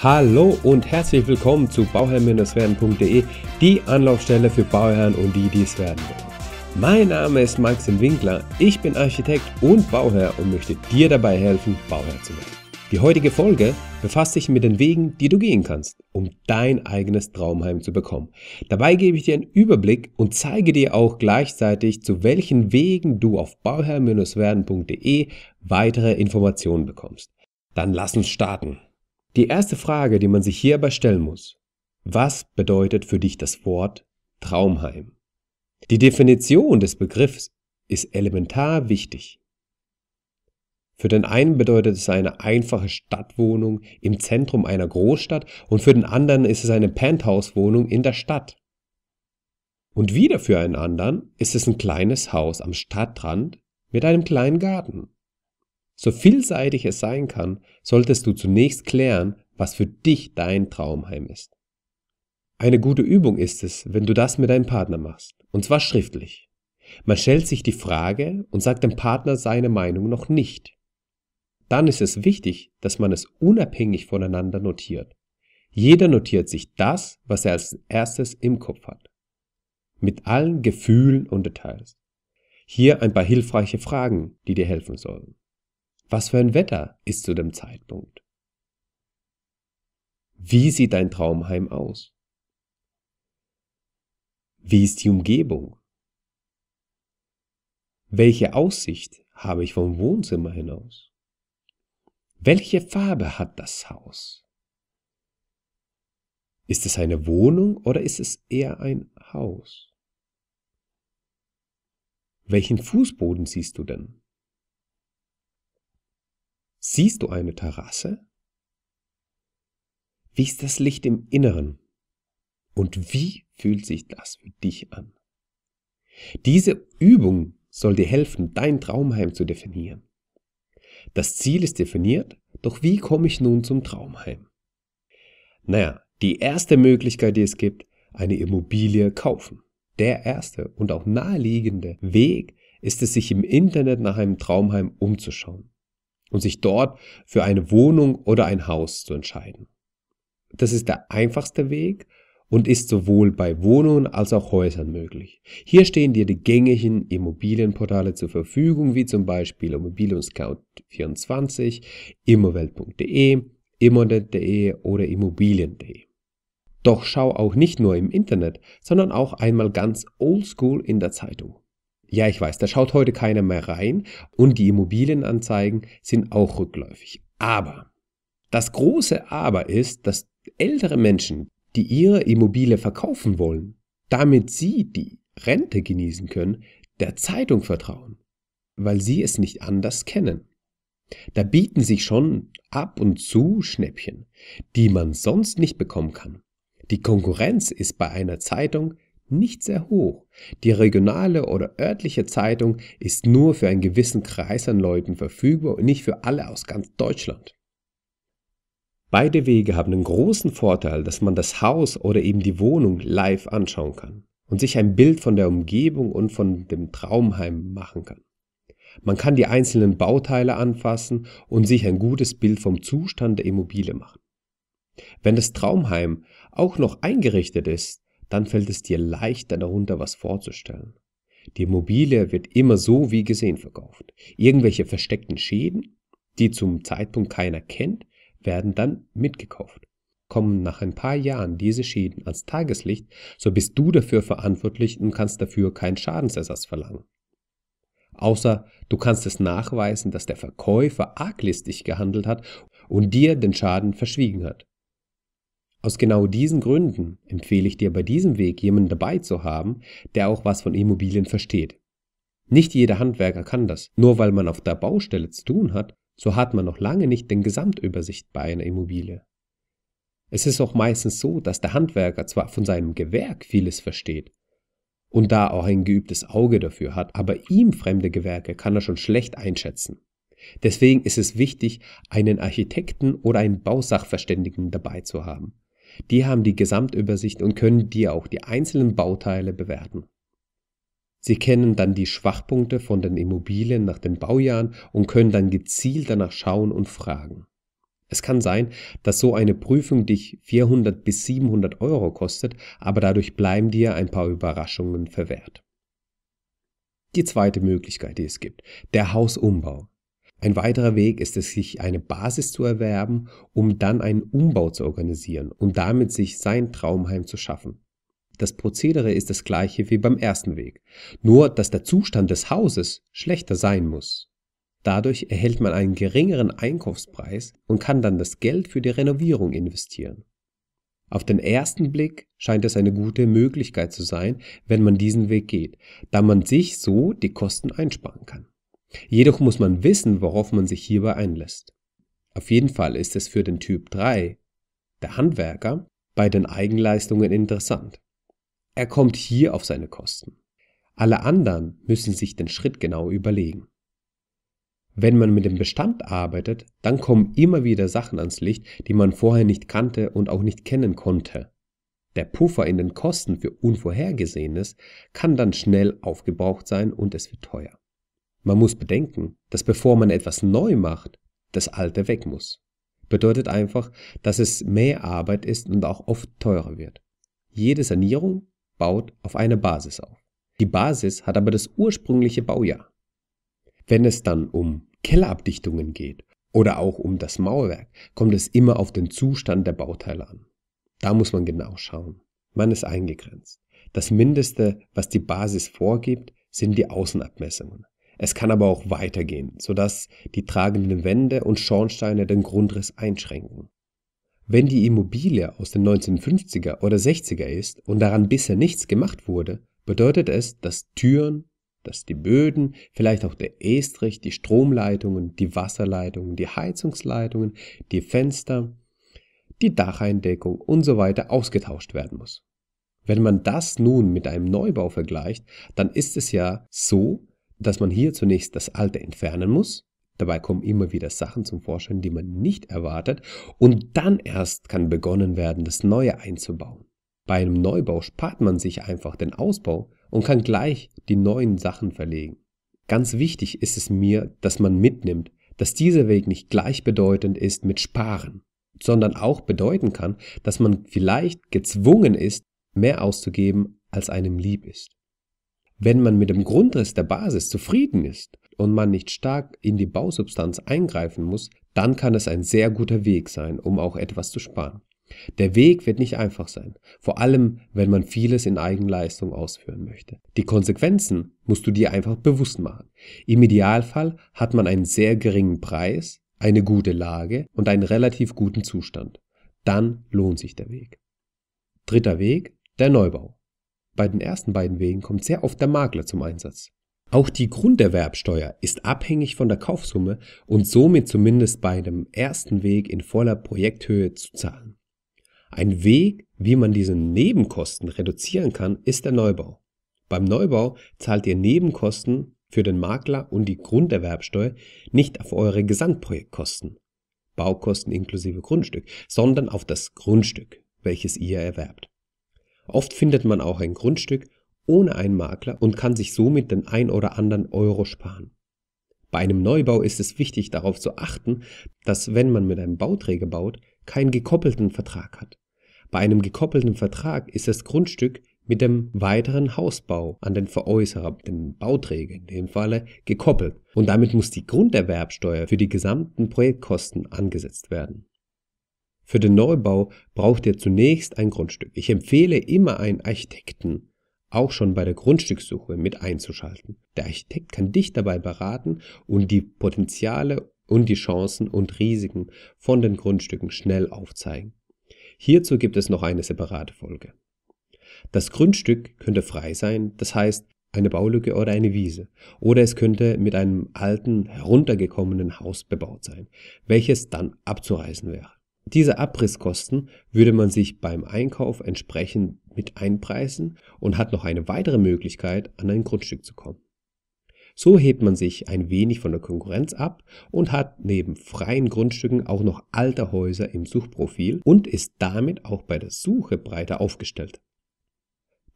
Hallo und herzlich willkommen zu bauherr werdende die Anlaufstelle für Bauherren und die, die es werden wollen. Mein Name ist Maxim Winkler, ich bin Architekt und Bauherr und möchte dir dabei helfen, Bauherr zu werden. Die heutige Folge befasst sich mit den Wegen, die du gehen kannst, um dein eigenes Traumheim zu bekommen. Dabei gebe ich dir einen Überblick und zeige dir auch gleichzeitig, zu welchen Wegen du auf bauherr-werden.de weitere Informationen bekommst. Dann lass uns starten. Die erste Frage, die man sich hierbei stellen muss, was bedeutet für dich das Wort Traumheim? Die Definition des Begriffs ist elementar wichtig. Für den einen bedeutet es eine einfache Stadtwohnung im Zentrum einer Großstadt und für den anderen ist es eine Penthouse-Wohnung in der Stadt. Und wieder für einen anderen ist es ein kleines Haus am Stadtrand mit einem kleinen Garten. So vielseitig es sein kann, solltest du zunächst klären, was für dich dein Traumheim ist. Eine gute Übung ist es, wenn du das mit deinem Partner machst, und zwar schriftlich. Man stellt sich die Frage und sagt dem Partner seine Meinung noch nicht. Dann ist es wichtig, dass man es unabhängig voneinander notiert. Jeder notiert sich das, was er als erstes im Kopf hat. Mit allen Gefühlen und Details. Hier ein paar hilfreiche Fragen, die dir helfen sollen. Was für ein Wetter ist zu dem Zeitpunkt? Wie sieht dein Traumheim aus? Wie ist die Umgebung? Welche Aussicht habe ich vom Wohnzimmer hinaus? Welche Farbe hat das Haus? Ist es eine Wohnung oder ist es eher ein Haus? Welchen Fußboden siehst du denn? Siehst du eine Terrasse? Wie ist das Licht im Inneren? Und wie fühlt sich das für dich an? Diese Übung soll dir helfen, dein Traumheim zu definieren. Das Ziel ist definiert, doch wie komme ich nun zum Traumheim? Naja, die erste Möglichkeit, die es gibt, eine Immobilie kaufen. Der erste und auch naheliegende Weg ist es, sich im Internet nach einem Traumheim umzuschauen und sich dort für eine Wohnung oder ein Haus zu entscheiden. Das ist der einfachste Weg und ist sowohl bei Wohnungen als auch Häusern möglich. Hier stehen dir die gängigen Immobilienportale zur Verfügung, wie zum Beispiel Immobilien Scout 24 immowelt.de, immonet.de oder immobilien.de. Doch schau auch nicht nur im Internet, sondern auch einmal ganz oldschool in der Zeitung. Ja, ich weiß, da schaut heute keiner mehr rein und die Immobilienanzeigen sind auch rückläufig. Aber das große Aber ist, dass ältere Menschen, die ihre Immobilie verkaufen wollen, damit sie die Rente genießen können, der Zeitung vertrauen, weil sie es nicht anders kennen. Da bieten sich schon ab und zu Schnäppchen, die man sonst nicht bekommen kann. Die Konkurrenz ist bei einer Zeitung nicht sehr hoch. Die regionale oder örtliche Zeitung ist nur für einen gewissen Kreis an Leuten verfügbar und nicht für alle aus ganz Deutschland. Beide Wege haben den großen Vorteil, dass man das Haus oder eben die Wohnung live anschauen kann und sich ein Bild von der Umgebung und von dem Traumheim machen kann. Man kann die einzelnen Bauteile anfassen und sich ein gutes Bild vom Zustand der Immobilie machen. Wenn das Traumheim auch noch eingerichtet ist, dann fällt es dir leichter darunter was vorzustellen. Die Immobilie wird immer so wie gesehen verkauft. Irgendwelche versteckten Schäden, die zum Zeitpunkt keiner kennt, werden dann mitgekauft. Kommen nach ein paar Jahren diese Schäden ans Tageslicht, so bist du dafür verantwortlich und kannst dafür keinen Schadensersatz verlangen. Außer du kannst es nachweisen, dass der Verkäufer arglistig gehandelt hat und dir den Schaden verschwiegen hat. Aus genau diesen Gründen empfehle ich dir bei diesem Weg jemanden dabei zu haben, der auch was von Immobilien versteht. Nicht jeder Handwerker kann das. Nur weil man auf der Baustelle zu tun hat, so hat man noch lange nicht den Gesamtübersicht bei einer Immobilie. Es ist auch meistens so, dass der Handwerker zwar von seinem Gewerk vieles versteht und da auch ein geübtes Auge dafür hat, aber ihm fremde Gewerke kann er schon schlecht einschätzen. Deswegen ist es wichtig, einen Architekten oder einen Bausachverständigen dabei zu haben. Die haben die Gesamtübersicht und können dir auch die einzelnen Bauteile bewerten. Sie kennen dann die Schwachpunkte von den Immobilien nach den Baujahren und können dann gezielt danach schauen und fragen. Es kann sein, dass so eine Prüfung dich 400 bis 700 Euro kostet, aber dadurch bleiben dir ein paar Überraschungen verwehrt. Die zweite Möglichkeit, die es gibt, der Hausumbau. Ein weiterer Weg ist es, sich eine Basis zu erwerben, um dann einen Umbau zu organisieren und damit sich sein Traumheim zu schaffen. Das Prozedere ist das gleiche wie beim ersten Weg, nur dass der Zustand des Hauses schlechter sein muss. Dadurch erhält man einen geringeren Einkaufspreis und kann dann das Geld für die Renovierung investieren. Auf den ersten Blick scheint es eine gute Möglichkeit zu sein, wenn man diesen Weg geht, da man sich so die Kosten einsparen kann. Jedoch muss man wissen, worauf man sich hierbei einlässt. Auf jeden Fall ist es für den Typ 3, der Handwerker, bei den Eigenleistungen interessant. Er kommt hier auf seine Kosten. Alle anderen müssen sich den Schritt genau überlegen. Wenn man mit dem Bestand arbeitet, dann kommen immer wieder Sachen ans Licht, die man vorher nicht kannte und auch nicht kennen konnte. Der Puffer in den Kosten für Unvorhergesehenes kann dann schnell aufgebraucht sein und es wird teuer. Man muss bedenken, dass bevor man etwas neu macht, das Alte weg muss. Bedeutet einfach, dass es mehr Arbeit ist und auch oft teurer wird. Jede Sanierung baut auf einer Basis auf. Die Basis hat aber das ursprüngliche Baujahr. Wenn es dann um Kellerabdichtungen geht oder auch um das Mauerwerk, kommt es immer auf den Zustand der Bauteile an. Da muss man genau schauen. Man ist eingegrenzt. Das Mindeste, was die Basis vorgibt, sind die Außenabmessungen. Es kann aber auch weitergehen, sodass die tragenden Wände und Schornsteine den Grundriss einschränken. Wenn die Immobilie aus den 1950er oder 60er ist und daran bisher nichts gemacht wurde, bedeutet es, dass Türen, dass die Böden, vielleicht auch der Estrich, die Stromleitungen, die Wasserleitungen, die Heizungsleitungen, die Fenster, die Dacheindeckung und so weiter ausgetauscht werden muss. Wenn man das nun mit einem Neubau vergleicht, dann ist es ja so, dass man hier zunächst das Alte entfernen muss. Dabei kommen immer wieder Sachen zum Vorschein, die man nicht erwartet. Und dann erst kann begonnen werden, das Neue einzubauen. Bei einem Neubau spart man sich einfach den Ausbau und kann gleich die neuen Sachen verlegen. Ganz wichtig ist es mir, dass man mitnimmt, dass dieser Weg nicht gleichbedeutend ist mit Sparen, sondern auch bedeuten kann, dass man vielleicht gezwungen ist, mehr auszugeben, als einem lieb ist. Wenn man mit dem Grundriss der Basis zufrieden ist und man nicht stark in die Bausubstanz eingreifen muss, dann kann es ein sehr guter Weg sein, um auch etwas zu sparen. Der Weg wird nicht einfach sein, vor allem wenn man vieles in Eigenleistung ausführen möchte. Die Konsequenzen musst du dir einfach bewusst machen. Im Idealfall hat man einen sehr geringen Preis, eine gute Lage und einen relativ guten Zustand. Dann lohnt sich der Weg. Dritter Weg, der Neubau. Bei den ersten beiden Wegen kommt sehr oft der Makler zum Einsatz. Auch die Grunderwerbsteuer ist abhängig von der Kaufsumme und somit zumindest bei dem ersten Weg in voller Projekthöhe zu zahlen. Ein Weg, wie man diese Nebenkosten reduzieren kann, ist der Neubau. Beim Neubau zahlt ihr Nebenkosten für den Makler und die Grunderwerbsteuer nicht auf eure Gesamtprojektkosten, Baukosten inklusive Grundstück, sondern auf das Grundstück, welches ihr erwerbt. Oft findet man auch ein Grundstück ohne einen Makler und kann sich somit den ein oder anderen Euro sparen. Bei einem Neubau ist es wichtig darauf zu achten, dass wenn man mit einem Bauträger baut, keinen gekoppelten Vertrag hat. Bei einem gekoppelten Vertrag ist das Grundstück mit dem weiteren Hausbau an den Veräußerer, dem Bauträger in dem Falle, gekoppelt und damit muss die Grunderwerbsteuer für die gesamten Projektkosten angesetzt werden. Für den Neubau braucht ihr zunächst ein Grundstück. Ich empfehle immer einen Architekten auch schon bei der Grundstückssuche mit einzuschalten. Der Architekt kann dich dabei beraten und die Potenziale und die Chancen und Risiken von den Grundstücken schnell aufzeigen. Hierzu gibt es noch eine separate Folge. Das Grundstück könnte frei sein, das heißt eine Baulücke oder eine Wiese, oder es könnte mit einem alten, heruntergekommenen Haus bebaut sein, welches dann abzureißen wäre. Diese Abrisskosten würde man sich beim Einkauf entsprechend mit einpreisen und hat noch eine weitere Möglichkeit, an ein Grundstück zu kommen. So hebt man sich ein wenig von der Konkurrenz ab und hat neben freien Grundstücken auch noch alte Häuser im Suchprofil und ist damit auch bei der Suche breiter aufgestellt.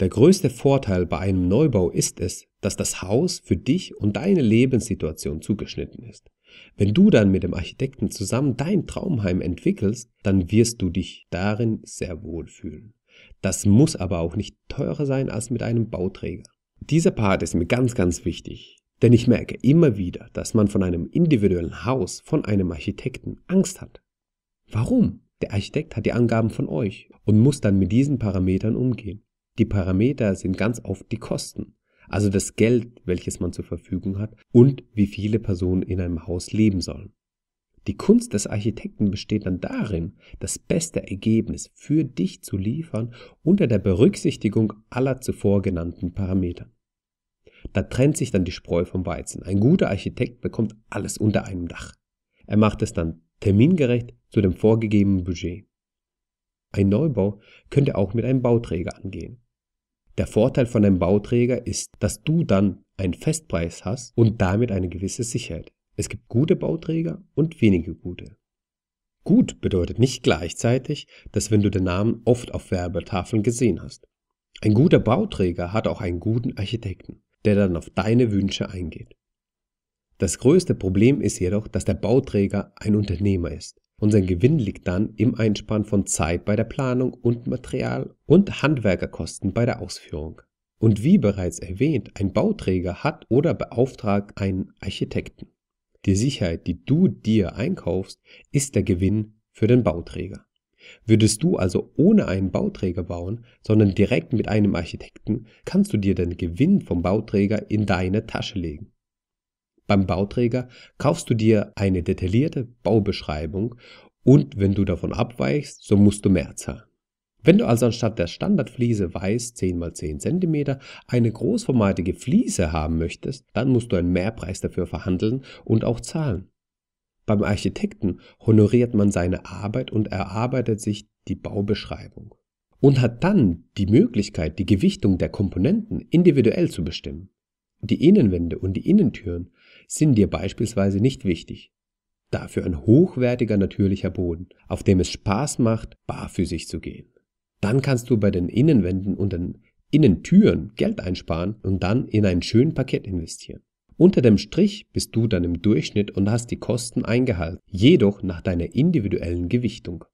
Der größte Vorteil bei einem Neubau ist es, dass das Haus für dich und deine Lebenssituation zugeschnitten ist. Wenn du dann mit dem Architekten zusammen dein Traumheim entwickelst, dann wirst du dich darin sehr wohl fühlen. Das muss aber auch nicht teurer sein als mit einem Bauträger. Dieser Part ist mir ganz, ganz wichtig, denn ich merke immer wieder, dass man von einem individuellen Haus von einem Architekten Angst hat. Warum? Der Architekt hat die Angaben von euch und muss dann mit diesen Parametern umgehen. Die Parameter sind ganz oft die Kosten also das Geld, welches man zur Verfügung hat und wie viele Personen in einem Haus leben sollen. Die Kunst des Architekten besteht dann darin, das beste Ergebnis für dich zu liefern unter der Berücksichtigung aller zuvor genannten Parameter. Da trennt sich dann die Spreu vom Weizen. Ein guter Architekt bekommt alles unter einem Dach. Er macht es dann termingerecht zu dem vorgegebenen Budget. Ein Neubau könnte auch mit einem Bauträger angehen. Der Vorteil von einem Bauträger ist, dass du dann einen Festpreis hast und damit eine gewisse Sicherheit. Es gibt gute Bauträger und wenige gute. Gut bedeutet nicht gleichzeitig, dass wenn du den Namen oft auf Werbetafeln gesehen hast. Ein guter Bauträger hat auch einen guten Architekten, der dann auf deine Wünsche eingeht. Das größte Problem ist jedoch, dass der Bauträger ein Unternehmer ist. Unser Gewinn liegt dann im Einsparen von Zeit bei der Planung und Material und Handwerkerkosten bei der Ausführung. Und wie bereits erwähnt, ein Bauträger hat oder beauftragt einen Architekten. Die Sicherheit, die du dir einkaufst, ist der Gewinn für den Bauträger. Würdest du also ohne einen Bauträger bauen, sondern direkt mit einem Architekten, kannst du dir den Gewinn vom Bauträger in deine Tasche legen. Beim Bauträger kaufst du dir eine detaillierte Baubeschreibung und wenn du davon abweichst, so musst du mehr zahlen. Wenn du also anstatt der Standardfliese weiß 10 x 10 cm eine großformatige Fliese haben möchtest, dann musst du einen Mehrpreis dafür verhandeln und auch zahlen. Beim Architekten honoriert man seine Arbeit und erarbeitet sich die Baubeschreibung und hat dann die Möglichkeit, die Gewichtung der Komponenten individuell zu bestimmen. Die Innenwände und die Innentüren sind dir beispielsweise nicht wichtig. Dafür ein hochwertiger natürlicher Boden, auf dem es Spaß macht, barfüßig zu gehen. Dann kannst du bei den Innenwänden und den Innentüren Geld einsparen und dann in ein schönes Paket investieren. Unter dem Strich bist du dann im Durchschnitt und hast die Kosten eingehalten, jedoch nach deiner individuellen Gewichtung.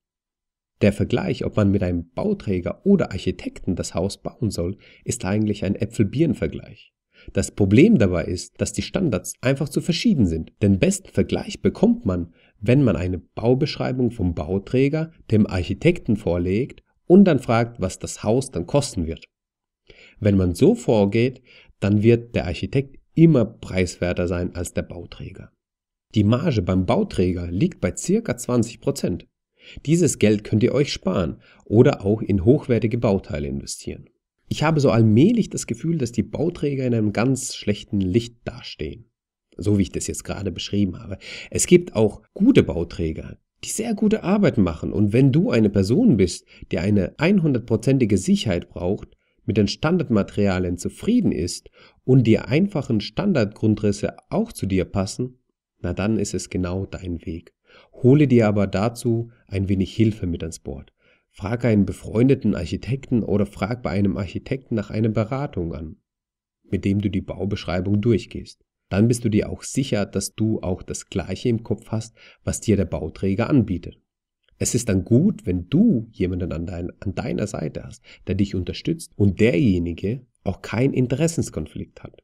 Der Vergleich, ob man mit einem Bauträger oder Architekten das Haus bauen soll, ist eigentlich ein Äpfel-Birnen-Vergleich. Das Problem dabei ist, dass die Standards einfach zu verschieden sind. Den besten Vergleich bekommt man, wenn man eine Baubeschreibung vom Bauträger dem Architekten vorlegt und dann fragt, was das Haus dann kosten wird. Wenn man so vorgeht, dann wird der Architekt immer preiswerter sein als der Bauträger. Die Marge beim Bauträger liegt bei circa 20%. Prozent. Dieses Geld könnt ihr euch sparen oder auch in hochwertige Bauteile investieren. Ich habe so allmählich das Gefühl, dass die Bauträger in einem ganz schlechten Licht dastehen. So wie ich das jetzt gerade beschrieben habe. Es gibt auch gute Bauträger, die sehr gute Arbeit machen. Und wenn du eine Person bist, die eine 100%ige Sicherheit braucht, mit den Standardmaterialien zufrieden ist und die einfachen Standardgrundrisse auch zu dir passen, na dann ist es genau dein Weg. Hole dir aber dazu ein wenig Hilfe mit ans Board. Frag einen befreundeten Architekten oder frag bei einem Architekten nach einer Beratung an, mit dem du die Baubeschreibung durchgehst. Dann bist du dir auch sicher, dass du auch das Gleiche im Kopf hast, was dir der Bauträger anbietet. Es ist dann gut, wenn du jemanden an, dein, an deiner Seite hast, der dich unterstützt und derjenige auch keinen Interessenskonflikt hat.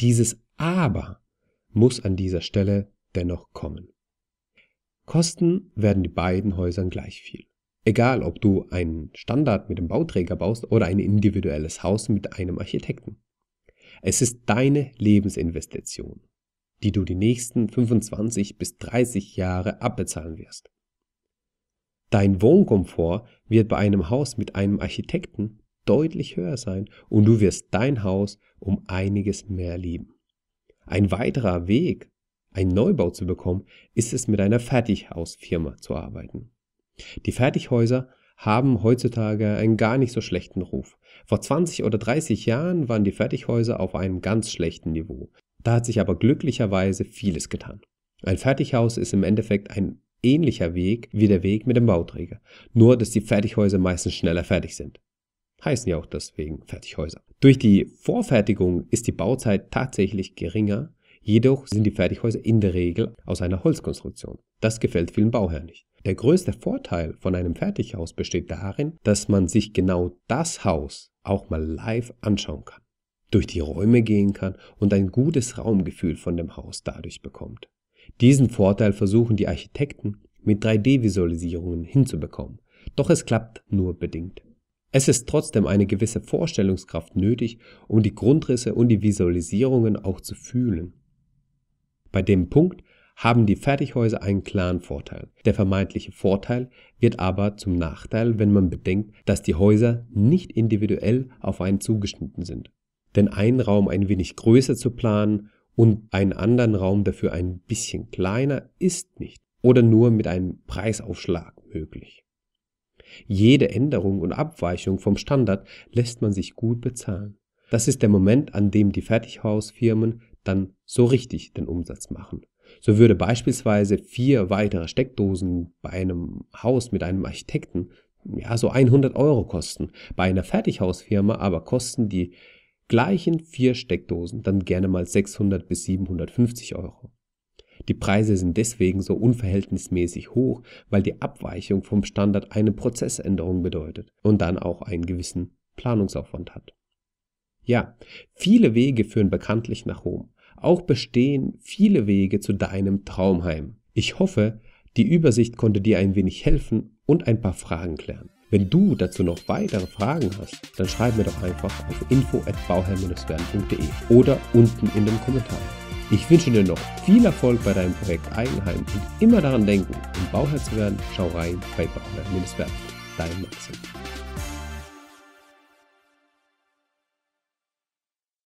Dieses Aber muss an dieser Stelle dennoch kommen. Kosten werden die beiden Häusern gleich viel. Egal, ob du einen Standard mit dem Bauträger baust oder ein individuelles Haus mit einem Architekten. Es ist deine Lebensinvestition, die du die nächsten 25 bis 30 Jahre abbezahlen wirst. Dein Wohnkomfort wird bei einem Haus mit einem Architekten deutlich höher sein und du wirst dein Haus um einiges mehr lieben. Ein weiterer Weg, einen Neubau zu bekommen, ist es mit einer Fertighausfirma zu arbeiten. Die Fertighäuser haben heutzutage einen gar nicht so schlechten Ruf. Vor 20 oder 30 Jahren waren die Fertighäuser auf einem ganz schlechten Niveau. Da hat sich aber glücklicherweise vieles getan. Ein Fertighaus ist im Endeffekt ein ähnlicher Weg wie der Weg mit dem Bauträger, nur dass die Fertighäuser meistens schneller fertig sind. Heißen ja auch deswegen Fertighäuser. Durch die Vorfertigung ist die Bauzeit tatsächlich geringer, jedoch sind die Fertighäuser in der Regel aus einer Holzkonstruktion. Das gefällt vielen Bauherren nicht. Der größte Vorteil von einem Fertighaus besteht darin, dass man sich genau das Haus auch mal live anschauen kann, durch die Räume gehen kann und ein gutes Raumgefühl von dem Haus dadurch bekommt. Diesen Vorteil versuchen die Architekten mit 3D-Visualisierungen hinzubekommen, doch es klappt nur bedingt. Es ist trotzdem eine gewisse Vorstellungskraft nötig, um die Grundrisse und die Visualisierungen auch zu fühlen. Bei dem Punkt haben die Fertighäuser einen klaren Vorteil. Der vermeintliche Vorteil wird aber zum Nachteil, wenn man bedenkt, dass die Häuser nicht individuell auf einen zugeschnitten sind. Denn einen Raum ein wenig größer zu planen und einen anderen Raum dafür ein bisschen kleiner ist nicht oder nur mit einem Preisaufschlag möglich. Jede Änderung und Abweichung vom Standard lässt man sich gut bezahlen. Das ist der Moment, an dem die Fertighausfirmen dann so richtig den Umsatz machen. So würde beispielsweise vier weitere Steckdosen bei einem Haus mit einem Architekten ja, so 100 Euro kosten, bei einer Fertighausfirma aber kosten die gleichen vier Steckdosen dann gerne mal 600 bis 750 Euro. Die Preise sind deswegen so unverhältnismäßig hoch, weil die Abweichung vom Standard eine Prozessänderung bedeutet und dann auch einen gewissen Planungsaufwand hat. Ja, viele Wege führen bekanntlich nach Rom. Auch bestehen viele Wege zu deinem Traumheim. Ich hoffe, die Übersicht konnte dir ein wenig helfen und ein paar Fragen klären. Wenn du dazu noch weitere Fragen hast, dann schreib mir doch einfach auf info@bauherr-werden.de oder unten in den Kommentaren. Ich wünsche dir noch viel Erfolg bei deinem Projekt Eigenheim und immer daran denken, um Bauherr zu werden, schau rein bei Bauherr-werden. Dein Maxim.